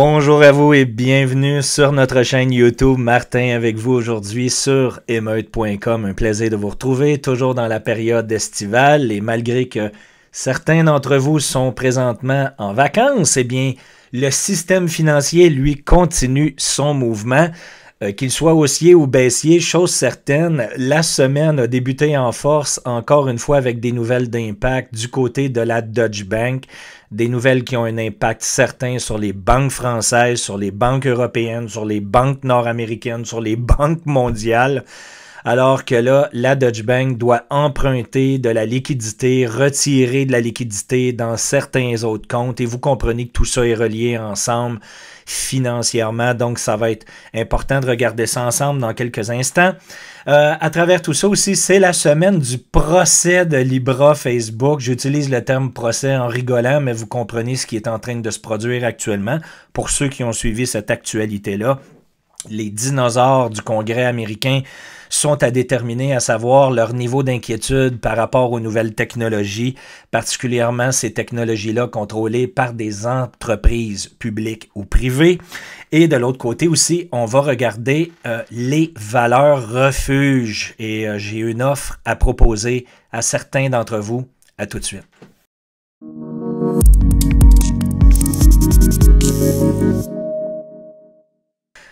Bonjour à vous et bienvenue sur notre chaîne YouTube. Martin avec vous aujourd'hui sur émeute.com. Un plaisir de vous retrouver toujours dans la période estivale et malgré que certains d'entre vous sont présentement en vacances, eh bien, le système financier, lui, continue son mouvement. Euh, qu'il soit haussier ou baissier, chose certaine, la semaine a débuté en force encore une fois avec des nouvelles d'impact du côté de la Deutsche Bank, des nouvelles qui ont un impact certain sur les banques françaises, sur les banques européennes, sur les banques nord-américaines, sur les banques mondiales alors que là, la Deutsche Bank doit emprunter de la liquidité, retirer de la liquidité dans certains autres comptes, et vous comprenez que tout ça est relié ensemble financièrement. Donc, ça va être important de regarder ça ensemble dans quelques instants. Euh, à travers tout ça aussi, c'est la semaine du procès de Libra Facebook. J'utilise le terme procès en rigolant, mais vous comprenez ce qui est en train de se produire actuellement. Pour ceux qui ont suivi cette actualité-là, les dinosaures du Congrès américain sont à déterminer, à savoir leur niveau d'inquiétude par rapport aux nouvelles technologies, particulièrement ces technologies-là contrôlées par des entreprises publiques ou privées. Et de l'autre côté aussi, on va regarder euh, les valeurs refuges. Et euh, j'ai une offre à proposer à certains d'entre vous. À tout de suite.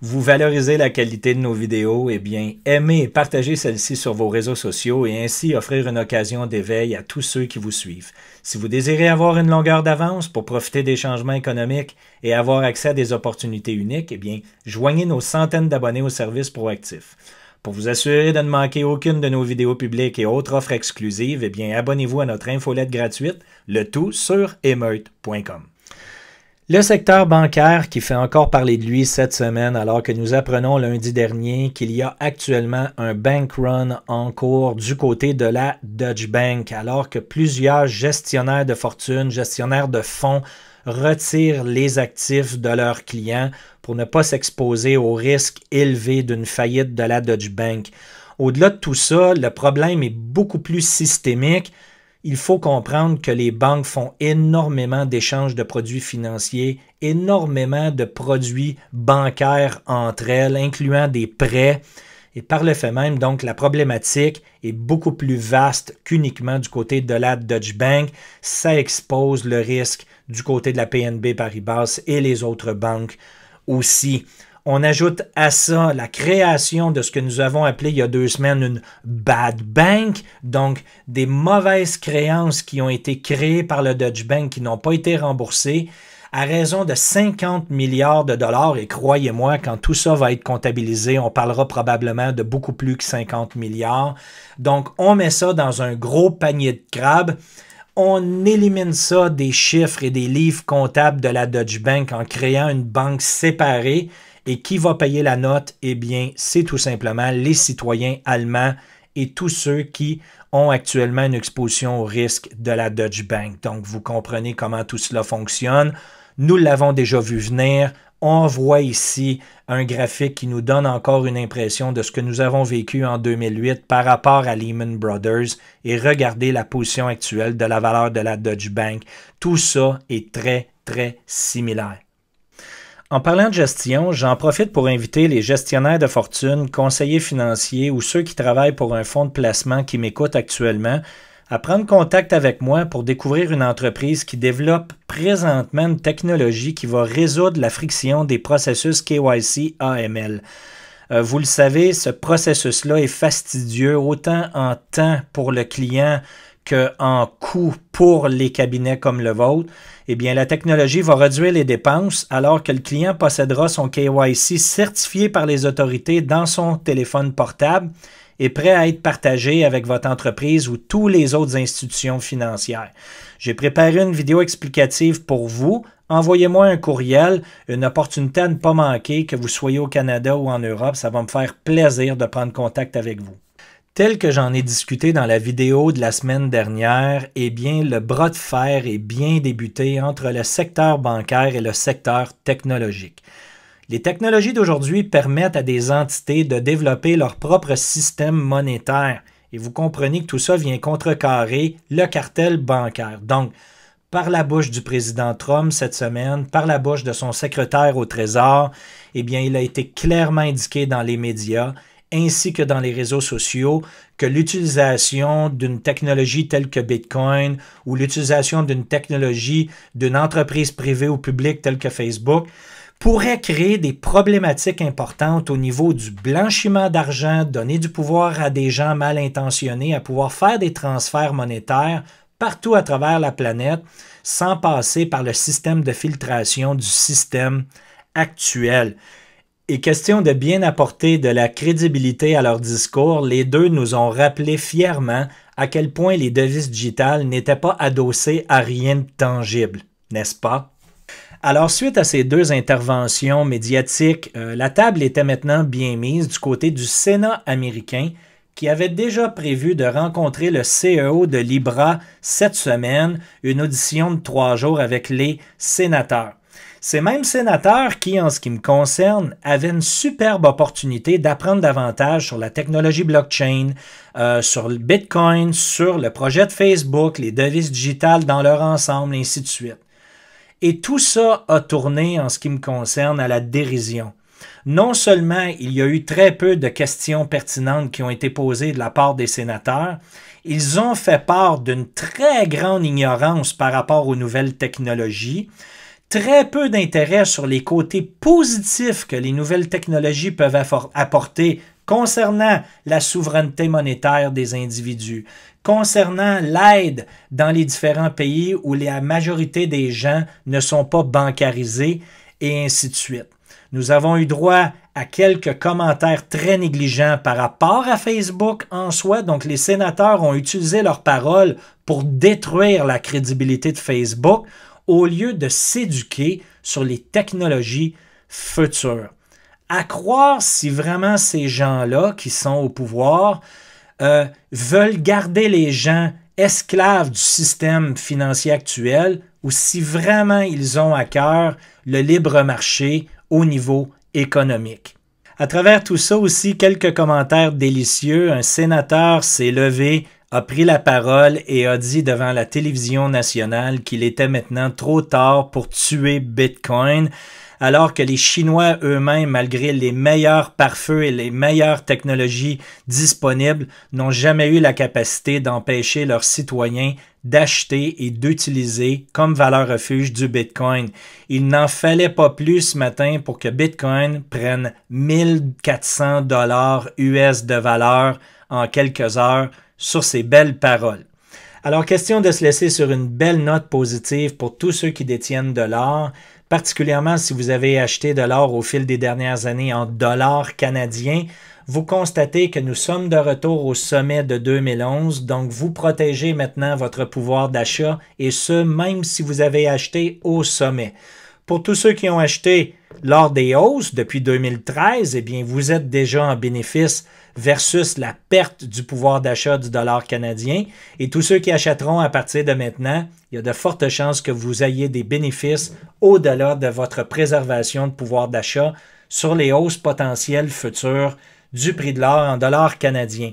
vous valorisez la qualité de nos vidéos, eh bien, aimez et partagez celles-ci sur vos réseaux sociaux et ainsi offrir une occasion d'éveil à tous ceux qui vous suivent. Si vous désirez avoir une longueur d'avance pour profiter des changements économiques et avoir accès à des opportunités uniques, eh bien, joignez nos centaines d'abonnés au service proactif. Pour vous assurer de ne manquer aucune de nos vidéos publiques et autres offres exclusives, eh bien, abonnez-vous à notre infolette gratuite, le tout sur émeute.com. Le secteur bancaire qui fait encore parler de lui cette semaine alors que nous apprenons lundi dernier qu'il y a actuellement un bank run en cours du côté de la Deutsche Bank alors que plusieurs gestionnaires de fortune, gestionnaires de fonds retirent les actifs de leurs clients pour ne pas s'exposer au risque élevé d'une faillite de la Deutsche Bank. Au-delà de tout ça, le problème est beaucoup plus systémique il faut comprendre que les banques font énormément d'échanges de produits financiers, énormément de produits bancaires entre elles, incluant des prêts. Et par le fait même, donc, la problématique est beaucoup plus vaste qu'uniquement du côté de la Deutsche Bank. Ça expose le risque du côté de la PNB Paribas et les autres banques aussi. On ajoute à ça la création de ce que nous avons appelé il y a deux semaines une bad bank, donc des mauvaises créances qui ont été créées par le Dutch Bank qui n'ont pas été remboursées à raison de 50 milliards de dollars. Et croyez-moi, quand tout ça va être comptabilisé, on parlera probablement de beaucoup plus que 50 milliards. Donc, on met ça dans un gros panier de crabes on élimine ça des chiffres et des livres comptables de la Deutsche Bank en créant une banque séparée et qui va payer la note? Eh bien, c'est tout simplement les citoyens allemands et tous ceux qui ont actuellement une exposition au risque de la Deutsche Bank. Donc, vous comprenez comment tout cela fonctionne. Nous l'avons déjà vu venir. On voit ici un graphique qui nous donne encore une impression de ce que nous avons vécu en 2008 par rapport à Lehman Brothers et regardez la position actuelle de la valeur de la Deutsche Bank. Tout ça est très, très similaire. En parlant de gestion, j'en profite pour inviter les gestionnaires de fortune, conseillers financiers ou ceux qui travaillent pour un fonds de placement qui m'écoutent actuellement à prendre contact avec moi pour découvrir une entreprise qui développe présentement une technologie qui va résoudre la friction des processus KYC AML. Euh, vous le savez, ce processus-là est fastidieux autant en temps pour le client en coût pour les cabinets comme le vôtre, eh bien, la technologie va réduire les dépenses alors que le client possédera son KYC certifié par les autorités dans son téléphone portable et prêt à être partagé avec votre entreprise ou toutes les autres institutions financières. J'ai préparé une vidéo explicative pour vous. Envoyez-moi un courriel, une opportunité à ne pas manquer, que vous soyez au Canada ou en Europe. Ça va me faire plaisir de prendre contact avec vous. Tel que j'en ai discuté dans la vidéo de la semaine dernière, eh bien, le bras de fer est bien débuté entre le secteur bancaire et le secteur technologique. Les technologies d'aujourd'hui permettent à des entités de développer leur propre système monétaire. Et vous comprenez que tout ça vient contrecarrer le cartel bancaire. Donc, par la bouche du président Trump cette semaine, par la bouche de son secrétaire au Trésor, eh bien, il a été clairement indiqué dans les médias ainsi que dans les réseaux sociaux, que l'utilisation d'une technologie telle que Bitcoin ou l'utilisation d'une technologie d'une entreprise privée ou publique telle que Facebook pourrait créer des problématiques importantes au niveau du blanchiment d'argent, donner du pouvoir à des gens mal intentionnés à pouvoir faire des transferts monétaires partout à travers la planète sans passer par le système de filtration du système actuel et question de bien apporter de la crédibilité à leur discours, les deux nous ont rappelé fièrement à quel point les devises digitales n'étaient pas adossées à rien de tangible, n'est-ce pas? Alors, suite à ces deux interventions médiatiques, euh, la table était maintenant bien mise du côté du Sénat américain, qui avait déjà prévu de rencontrer le CEO de Libra cette semaine, une audition de trois jours avec les sénateurs. Ces mêmes sénateurs qui, en ce qui me concerne, avaient une superbe opportunité d'apprendre davantage sur la technologie blockchain, euh, sur le Bitcoin, sur le projet de Facebook, les devises digitales dans leur ensemble, et ainsi de suite. Et tout ça a tourné, en ce qui me concerne, à la dérision. Non seulement il y a eu très peu de questions pertinentes qui ont été posées de la part des sénateurs, ils ont fait part d'une très grande ignorance par rapport aux nouvelles technologies, très peu d'intérêt sur les côtés positifs que les nouvelles technologies peuvent apporter concernant la souveraineté monétaire des individus, concernant l'aide dans les différents pays où la majorité des gens ne sont pas bancarisés, et ainsi de suite. Nous avons eu droit à quelques commentaires très négligents par rapport à Facebook en soi. Donc, les sénateurs ont utilisé leurs paroles pour détruire la crédibilité de Facebook, au lieu de s'éduquer sur les technologies futures. À croire si vraiment ces gens-là qui sont au pouvoir euh, veulent garder les gens esclaves du système financier actuel ou si vraiment ils ont à cœur le libre marché au niveau économique. À travers tout ça aussi, quelques commentaires délicieux. Un sénateur s'est levé a pris la parole et a dit devant la télévision nationale qu'il était maintenant trop tard pour tuer Bitcoin, alors que les Chinois eux-mêmes, malgré les meilleurs pare-feux et les meilleures technologies disponibles, n'ont jamais eu la capacité d'empêcher leurs citoyens d'acheter et d'utiliser comme valeur refuge du Bitcoin. Il n'en fallait pas plus ce matin pour que Bitcoin prenne 1400 dollars US de valeur en quelques heures sur ces belles paroles. Alors, question de se laisser sur une belle note positive pour tous ceux qui détiennent de l'or, particulièrement si vous avez acheté de l'or au fil des dernières années en dollars canadiens. Vous constatez que nous sommes de retour au sommet de 2011, donc vous protégez maintenant votre pouvoir d'achat et ce, même si vous avez acheté au sommet. Pour tous ceux qui ont acheté lors des hausses depuis 2013, eh bien, vous êtes déjà en bénéfice versus la perte du pouvoir d'achat du dollar canadien. Et tous ceux qui achèteront à partir de maintenant, il y a de fortes chances que vous ayez des bénéfices au-delà de votre préservation de pouvoir d'achat sur les hausses potentielles futures du prix de l'or en dollars canadiens.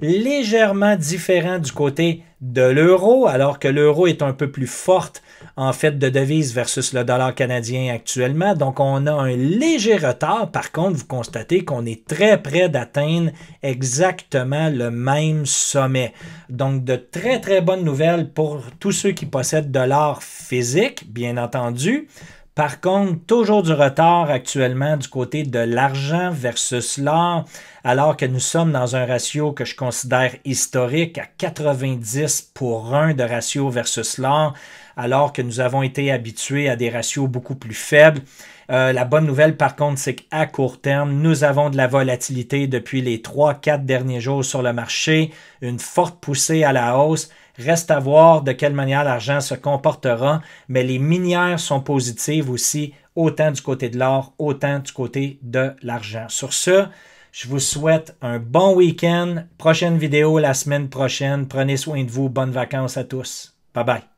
Légèrement différent du côté de l'euro, alors que l'euro est un peu plus forte en fait de devise versus le dollar canadien actuellement. Donc on a un léger retard. Par contre, vous constatez qu'on est très près d'atteindre exactement le même sommet. Donc de très très bonnes nouvelles pour tous ceux qui possèdent de l'or physique, bien entendu. Par contre, toujours du retard actuellement du côté de l'argent versus l'or, alors que nous sommes dans un ratio que je considère historique à 90 pour 1 de ratio versus l'or, alors que nous avons été habitués à des ratios beaucoup plus faibles. Euh, la bonne nouvelle, par contre, c'est qu'à court terme, nous avons de la volatilité depuis les 3-4 derniers jours sur le marché, une forte poussée à la hausse Reste à voir de quelle manière l'argent se comportera, mais les minières sont positives aussi, autant du côté de l'or, autant du côté de l'argent. Sur ce, je vous souhaite un bon week-end. Prochaine vidéo la semaine prochaine. Prenez soin de vous. Bonnes vacances à tous. Bye bye.